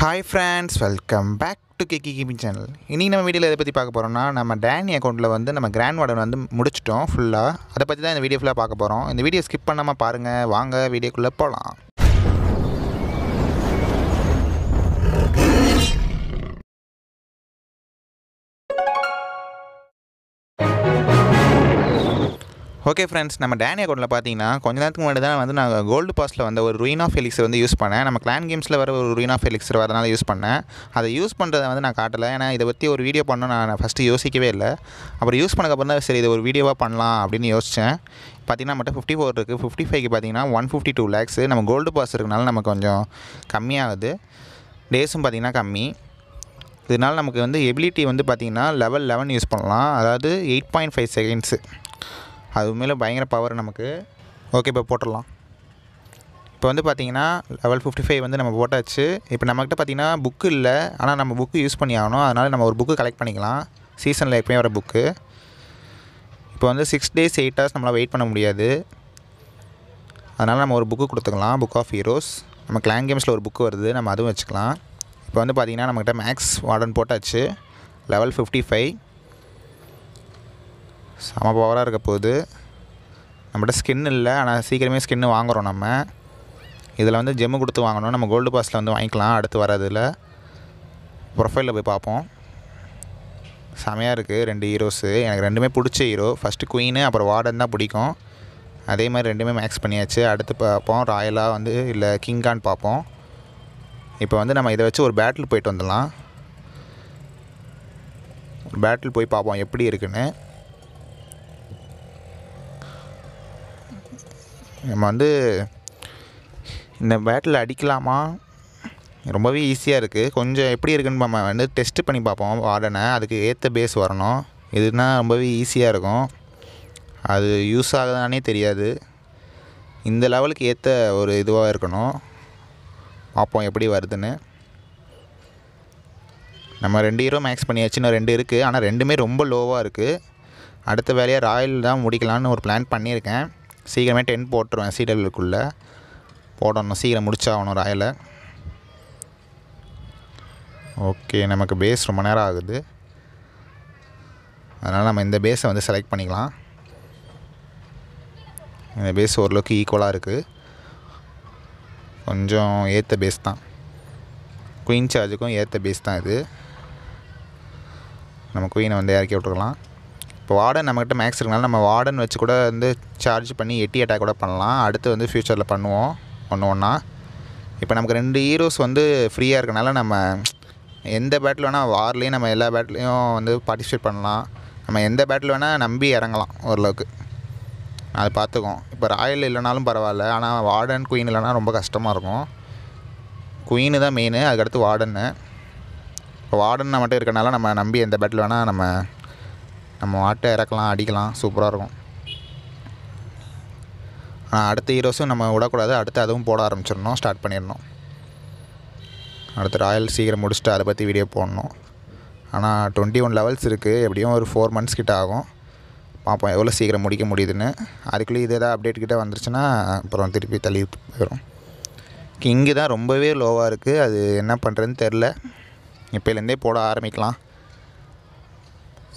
hi friends welcome back to K கிமி channel இன்றைக்கி நம்ம வீடியோவில் எதை பற்றி பார்க்க போகிறோம்னா நம்ம டேனி அக்கௌண்ட்டில் வந்து நம்ம கிராண்ட் வார்டன் வந்து முடிச்சிட்டோம் ஃபுல்லாக அதை பற்றி தான் இந்த வீடியோ ஃபுல்லாக பார்க்க போகிறோம் இந்த வீடியோ ஸ்கிப் பண்ணாமல் பாருங்கள் வாங்க வீடியோக்குள்ளே போகலாம் ஓகே ஃப்ரெண்ட்ஸ் நம்ம டேனி அக்கௌண்ட்டில் பார்த்தீங்கன்னா கொஞ்ச நேரத்துக்கு முன்னாடி தான் வந்து நான் கோல்டு பாஸில் வந்து ஒரு ரூயினா ஃபெலிக்ஸ் வந்து யூஸ் பண்ணேன் நம்ம கிளான் கேம்ஸில் வர ஒரு ரூயினா ஃபெலிக்ஸ் வரதுனால யூஸ் பண்ணேன் அதை யூஸ் பண்ணுறதை வந்து நான் காட்டலை ஏன்னா இதை பற்றி ஒரு வீடியோ பண்ணணும் நான் ஃபஸ்ட்டு யோசிக்கவே இல்லை அப்புறம் யூஸ் பண்ணக்கப்புறம் தான் சரி இது ஒரு வீடியோவாக பண்ணலாம் அப்படின்னு யோசித்தேன் பார்த்திங்கன்னா மட்டும் ஃபிஃப்டி ஃபோர் இருக்குது ஃபிஃப்டி ஃபைவ்க்கு பார்த்தீங்கன்னா ஒன் ஃபிஃப்டி டூ லேக்ஸ் நம்ம கோல்டு பாஸ் இருக்கனால நமக்கு கொஞ்சம் கம்மியாகுது டேஸும் பார்த்திங்கன்னா கம்மி இதனால் நமக்கு வந்து எபிலிட்டி வந்து பார்த்திங்கன்னா லெவல் லெவன் யூஸ் பண்ணலாம் அதாவது எயிட் பாயிண்ட் ஃபைவ் செகண்ட்ஸு அது உண்மையில் பயங்கர பவர் நமக்கு ஓகே இப்போ போட்டுடலாம் இப்போ வந்து பார்த்தீங்கன்னா லெவல் ஃபிஃப்டி ஃபைவ் வந்து நம்ம போட்டாச்சு இப்போ நம்மக்கிட்ட பார்த்திங்கன்னா புக்கு இல்லை ஆனால் நம்ம புக்கு யூஸ் பண்ணி ஆகணும் அதனால் நம்ம ஒரு புக்கு கலெக்ட் பண்ணிக்கலாம் சீசனில் எப்பயும் வர புக்கு இப்போ வந்து சிக்ஸ் டேஸ் எயிட் ஹவர்ஸ் நம்மளால் வெயிட் பண்ண முடியாது அதனால் நம்ம ஒரு புக்கு கொடுத்துக்கலாம் புக் ஆஃப் ஹீரோஸ் நம்ம கிளாங் கேம்ஸில் ஒரு புக்கு வருது நம்ம அதுவும் வச்சுக்கலாம் இப்போ வந்து பார்த்திங்கன்னா நம்மக்கிட்ட மேக்ஸ் வார்டன் போட்டாச்சு லெவல் ஃபிஃப்டி ஃபைவ் செம பவராக இருக்க போகுது நம்மகிட்ட ஸ்கின் இல்லை ஆனால் சீக்கிரமே ஸ்கின்னு வாங்குகிறோம் நம்ம இதில் வந்து ஜெம்மு கொடுத்து வாங்கணும் நம்ம கோல்டு பாஸில் வந்து வாங்கிக்கலாம் அடுத்து வரதில் ப்ரொஃபைலில் போய் பார்ப்போம் செமையாக இருக்குது ரெண்டு ஹீரோஸு எனக்கு ரெண்டுமே பிடிச்ச ஹீரோ ஃபஸ்ட்டு குயின்னு அப்புறம் வார்டன் தான் பிடிக்கும் அதே மாதிரி ரெண்டுமே மேக்ஸ் பண்ணியாச்சு அடுத்து பார்ப்போம் ராயலாக வந்து இல்லை கிங்கான்னு பார்ப்போம் இப்போ வந்து நம்ம இதை வச்சு ஒரு பேட்டில் போயிட்டு வந்துடலாம் ஒரு பேட்டில் போய் பார்ப்போம் எப்படி இருக்குன்னு நம்ம வந்து இந்த பேட்டில் அடிக்கலாமா ரொம்பவே ஈஸியாக இருக்குது கொஞ்சம் எப்படி இருக்குன்னு நம்ம வந்து டெஸ்ட்டு பண்ணி பார்ப்போம் வார்டனை அதுக்கு ஏற்ற பேஸ் வரணும் இதுனா ரொம்பவே ஈஸியாக இருக்கும் அது யூஸ் ஆகுதானே தெரியாது இந்த லெவலுக்கு ஏற்ற ஒரு இதுவாக இருக்கணும் பார்ப்போம் எப்படி வருதுன்னு நம்ம ரெண்டு ஹீரோ மேக்ஸ் பண்ணியாச்சு இன்னும் ரெண்டு இருக்குது ஆனால் ரெண்டுமே ரொம்ப லோவாக இருக்குது அடுத்த வேலையாக ராயல் தான் முடிக்கலான்னு ஒரு பிளான் பண்ணியிருக்கேன் சீக்கிரமே டென் போட்டுருவேன் சிடபிள்யூக்குள்ளே போடணும் சீக்கிரம் முடிச்சாகணும் ராயில் ஓகே நமக்கு பேஸ் ரொம்ப நேரம் ஆகுது அதனால் நம்ம இந்த பேஸை வந்து செலக்ட் பண்ணிக்கலாம் இந்த பேஸ் ஓரளவுக்கு ஈக்குவலாக இருக்குது கொஞ்சம் ஏற்ற பேஸ் தான் குயின் சார்ஜுக்கும் ஏற்ற பேஸ் தான் இது நம்ம குயினை வந்து இறக்கி விட்டுருக்கலாம் இப்போ வார்டன் நம்மகிட்ட மேக்ஸ் இருக்கனால நம்ம வார்டன் வச்சு கூட வந்து சார்ஜ் பண்ணி எட்டி அட்டாக் கூட பண்ணலாம் அடுத்து வந்து ஃப்யூச்சரில் பண்ணுவோம் ஒன்று ஒன்றா இப்போ நமக்கு ரெண்டு ஹீரோஸ் வந்து ஃப்ரீயாக இருக்கனால நம்ம எந்த பேட்டில் வேணால் வார்லேயும் நம்ம எல்லா பேட்லேயும் வந்து பார்ட்டிசிபேட் பண்ணலாம் நம்ம எந்த பேட்டில் வேணால் நம்பி இறங்கலாம் ஓரளவுக்கு அதை பார்த்துக்கோம் இப்போ ராயல் இல்லைனாலும் பரவாயில்ல ஆனால் வார்டன் குயின் இல்லைனா ரொம்ப கஷ்டமாக இருக்கும் குயின்னு தான் மெயின் அதுக்கடுத்து வார்டன்னு இப்போ வார்டன் மட்டும் இருக்கனால நம்ம நம்பி எந்த பேட்டில் வேணால் நம்ம நம்ம வாட்டை இறக்கலாம் அடிக்கலாம் சூப்பராக இருக்கும் ஆனால் அடுத்த ஹீரோஸும் நம்ம விடக்கூடாது அடுத்து அதுவும் போட ஆரம்பிச்சிடணும் ஸ்டார்ட் பண்ணிடணும் அடுத்து ராயல் சீக்கிரம் முடிச்சுட்டு அதை பற்றி வீடியோ போடணும் ஆனால் டுவெண்ட்டி ஒன் லெவல்ஸ் இருக்குது எப்படியும் ஒரு ஃபோர் மந்த்ஸ் கிட்ட ஆகும் பார்ப்போம் எவ்வளோ சீக்கிரம் முடிக்க முடியுதுன்னு அதுக்குள்ளே இது எதாவது அப்டேட் கிட்டே வந்துருச்சுன்னா அப்புறம் திருப்பி தள்ளி போயிடும் இங்கே தான் ரொம்பவே லோவாக இருக்குது அது என்ன பண்ணுறதுன்னு தெரில இப்போலேருந்தே போட ஆரம்பிக்கலாம்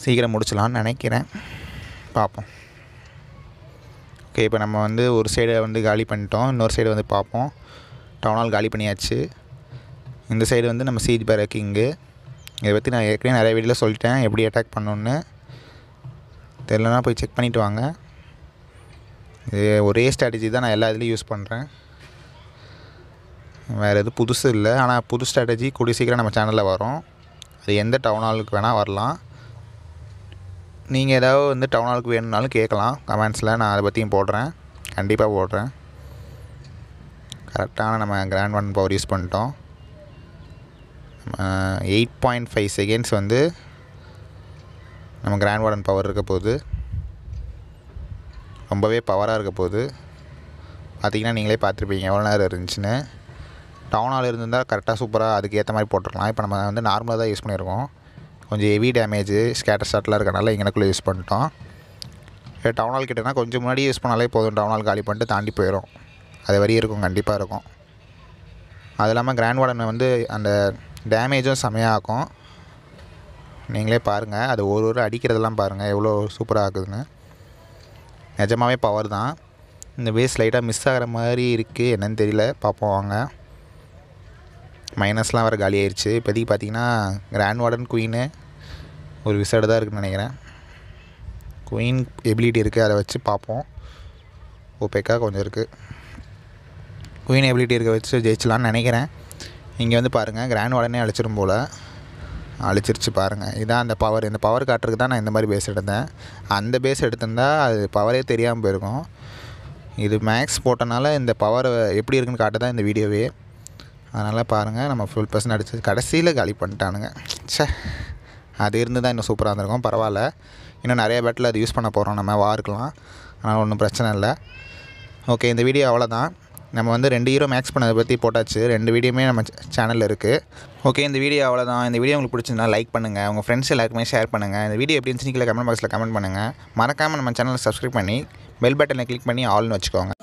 சீக்கிரம் முடிச்சலான்னு நினைக்கிறேன் பார்ப்போம் ஓகே இப்போ நம்ம வந்து ஒரு சைடை வந்து காலி பண்ணிட்டோம் இன்னொரு சைடு வந்து பார்ப்போம் டவுன் ஹால் காலி பண்ணியாச்சு இந்த சைடு வந்து நம்ம சீட் பேரக்கிங்கு இதை பற்றி நான் ஏற்கனவே நிறைய வீடியோவில் சொல்லிட்டேன் எப்படி அட்டாக் பண்ணணுன்னு தெரிலனா போய் செக் பண்ணிவிட்டு வாங்க இது ஒரே ஸ்ட்ராட்டஜி தான் நான் எல்லா இதுலேயும் யூஸ் பண்ணுறேன் வேறு எதுவும் புதுசு இல்லை ஆனால் புது ஸ்ட்ராட்டஜி கூடிய சீக்கிரம் நம்ம சேனலில் வரும் அது எந்த டவுன் ஹாலுக்கு வேணால் வரலாம் நீங்கள் ஏதாவது வந்து டவுன் ஹாலுக்கு வேணும்னாலும் கேட்கலாம் கமெண்ட்ஸில் நான் அதை பற்றியும் போடுறேன் கண்டிப்பாக போடுறேன் கரெக்டான நம்ம கிராண்ட் ஒன் பவர் யூஸ் பண்ணிட்டோம் எயிட் பாயிண்ட் ஃபைவ் செகண்ட்ஸ் வந்து நம்ம கிராண்ட் வார்டன் பவர் இருக்க போகுது ரொம்பவே பவராக இருக்க போகுது பார்த்திங்கன்னா நீங்களே பார்த்துருப்பீங்க எவ்வளோ நேரம் இருந்துச்சுன்னு டவுனால் இருந்திருந்தால் கரெக்டாக சூப்பராக அதுக்கு ஏற்ற மாதிரி போட்டிருக்கலாம் இப்போ நம்ம வந்து நார்மலாக தான் யூஸ் பண்ணியிருக்கோம் கொஞ்சம் ஹெவி டேமேஜ் ஸ்கேட்டர் ஷாட்லாம் இருக்கனால இங்கனக்குள்ளே யூஸ் பண்ணிட்டோம் டவுன் ஹால் கிட்டேன்னா கொஞ்சம் முன்னாடி யூஸ் பண்ணாலே போதும் டவுன் ஹால் காலி பண்ணிட்டு தாண்டி போயிடும் அது வரையும் இருக்கும் கண்டிப்பாக இருக்கும் அது இல்லாமல் கிராண்ட் வார்டன் வந்து அந்த டேமேஜும் ஆக்கும் நீங்களே பாருங்கள் அது ஒரு ஒரு அடிக்கிறதெல்லாம் பாருங்கள் எவ்வளோ சூப்பராக ஆகுதுன்னு நிஜமாகவே பவர் தான் இந்த வேஸ் லைட்டாக மிஸ் ஆகிற மாதிரி இருக்குது என்னன்னு தெரியல பார்ப்போம் வாங்க மைனஸ்லாம் வேறு காலி ஆயிடுச்சு இப்போதைக்கு பார்த்தீங்கன்னா கிராண்ட் வார்டன் குயின்னு ஒரு விசேட தான் இருக்குன்னு நினைக்கிறேன் குயின் எபிலிட்டி இருக்குது அதை வச்சு பார்ப்போம் ஓபேக்கா கொஞ்சம் இருக்குது குயின் எபிலிட்டி இருக்க வச்சு ஜெயிச்சலான்னு நினைக்கிறேன் இங்கே வந்து பாருங்கள் கிராண்ட் வார்டனே அழிச்சிடும் போல் அழிச்சிருச்சு பாருங்கள் இதுதான் அந்த பவர் இந்த பவர் காட்டுறதுக்கு தான் நான் இந்த மாதிரி பேஸ் எடுத்தேன் அந்த பேஸ் எடுத்திருந்தால் அது பவரே தெரியாமல் போயிருக்கும் இது மேக்ஸ் போட்டனால இந்த பவர் எப்படி இருக்குன்னு காட்ட தான் இந்த வீடியோவே அதனால் பாருங்கள் நம்ம ஃபுல் பர்சன் அடிச்சு கடைசியில் காலி பண்ணிட்டானுங்க சே அது இருந்து தான் இன்னும் சூப்பராக இருந்திருக்கும் பரவாயில்ல இன்னும் நிறைய பேட்டில் அது யூஸ் பண்ண போகிறோம் நம்ம வாருக்கலாம் ஆனால் ஒன்றும் பிரச்சனை இல்லை ஓகே இந்த வீடியோ அவ்வளோதான் நம்ம வந்து ரெண்டு ஹீரோ மேக்ஸ் பண்ணதை பற்றி போட்டாச்சு ரெண்டு வீடியோமே நம்ம சேனலில் இருக்குது ஓகே இந்த வீடியோ அவ்வளோதான் இந்த வீடியோ உங்களுக்கு பிடிச்சிருந்தால் லைக் பண்ணுங்கள் உங்கள் ஃப்ரெண்ட்ஸ் எல்லாருக்குமே ஷேர் பண்ணுங்கள் இந்த வீடியோ எப்படி இருந்துச்சு கீழே கமெண்ட் பாக்ஸில் கமெண்ட் பண்ணுங்கள் மறக்காமல் நம்ம சேனலை சப்ஸ்கிரைப் பண்ணி பெல் பட்டனை கிளிக் பண்ணி ஆல்னு வச்சுக்கோங்க